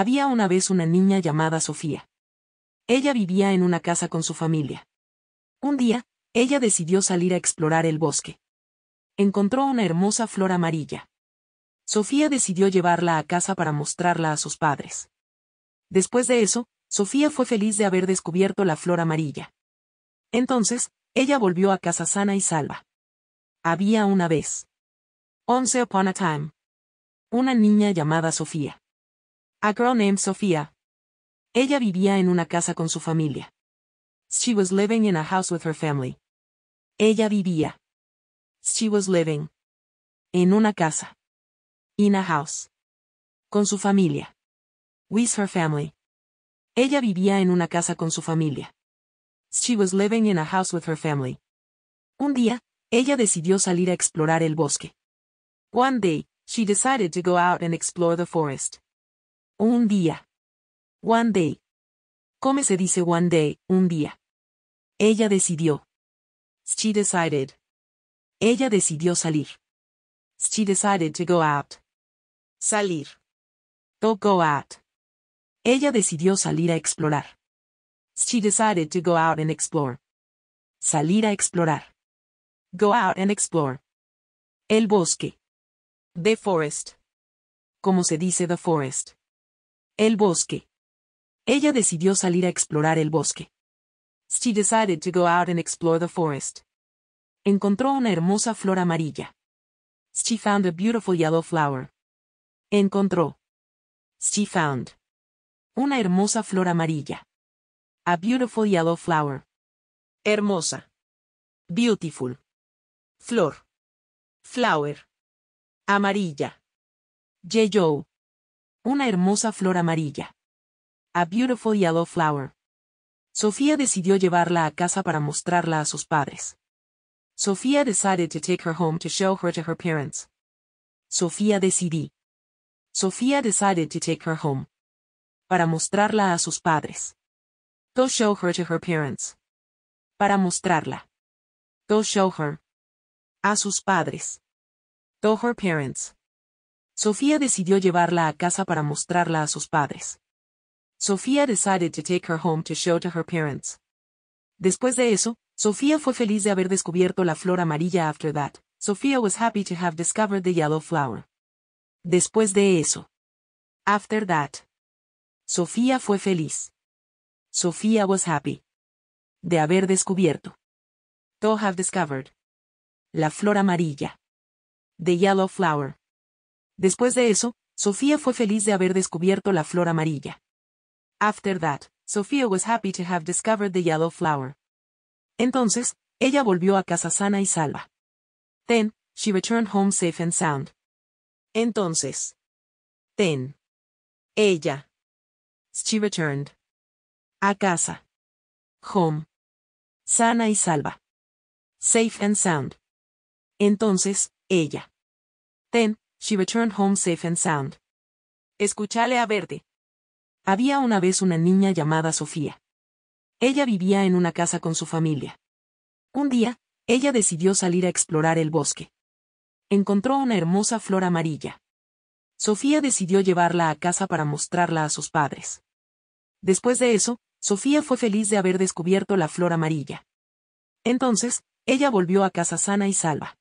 Había una vez una niña llamada Sofía. Ella vivía en una casa con su familia. Un día, ella decidió salir a explorar el bosque. Encontró una hermosa flor amarilla. Sofía decidió llevarla a casa para mostrarla a sus padres. Después de eso, Sofía fue feliz de haber descubierto la flor amarilla. Entonces, ella volvió a casa sana y salva. Había una vez. Once upon a time. Una niña llamada Sofía. A girl named Sofia. Ella vivía en una casa con su familia. She was living in a house with her family. Ella vivía. She was living. En una casa. In a house. Con su familia. With her family. Ella vivía en una casa con su familia. She was living in a house with her family. Un día, ella decidió salir a explorar el bosque. One day, she decided to go out and explore the forest. Un día. One day. ¿Cómo se dice one day, un día? Ella decidió. She decided. Ella decidió salir. She decided to go out. Salir. To go out. Ella decidió salir a explorar. She decided to go out and explore. Salir a explorar. Go out and explore. El bosque. The forest. ¿Cómo se dice the forest? El bosque. Ella decidió salir a explorar el bosque. She decided to go out and explore the forest. Encontró una hermosa flor amarilla. She found a beautiful yellow flower. Encontró. She found. Una hermosa flor amarilla. A beautiful yellow flower. Hermosa. Beautiful. Flor. Flower. Amarilla. Yellow. Una hermosa flor amarilla. A beautiful yellow flower. Sofía decidió llevarla a casa para mostrarla a sus padres. Sofía decided to take her home to show her to her parents. Sofía decidí. Sofía decided to take her home. Para mostrarla a sus padres. To show her to her parents. Para mostrarla. To show her. A sus padres. To her parents. Sofía decidió llevarla a casa para mostrarla a sus padres. Sofía decided to take her home to show to her parents. Después de eso, Sofía fue feliz de haber descubierto la flor amarilla after that. Sofía was happy to have discovered the yellow flower. Después de eso. After that. Sofía fue feliz. Sofía was happy. De haber descubierto. To have discovered. La flor amarilla. The yellow flower. Después de eso, Sofía fue feliz de haber descubierto la flor amarilla. After that, Sofía was happy to have discovered the yellow flower. Entonces, ella volvió a casa sana y salva. Then, she returned home safe and sound. Entonces. Then. Ella. She returned. A casa. Home. Sana y salva. Safe and sound. Entonces, ella. Then, She returned home safe and sound. Escúchale a Verde. Había una vez una niña llamada Sofía. Ella vivía en una casa con su familia. Un día, ella decidió salir a explorar el bosque. Encontró una hermosa flor amarilla. Sofía decidió llevarla a casa para mostrarla a sus padres. Después de eso, Sofía fue feliz de haber descubierto la flor amarilla. Entonces, ella volvió a casa sana y salva.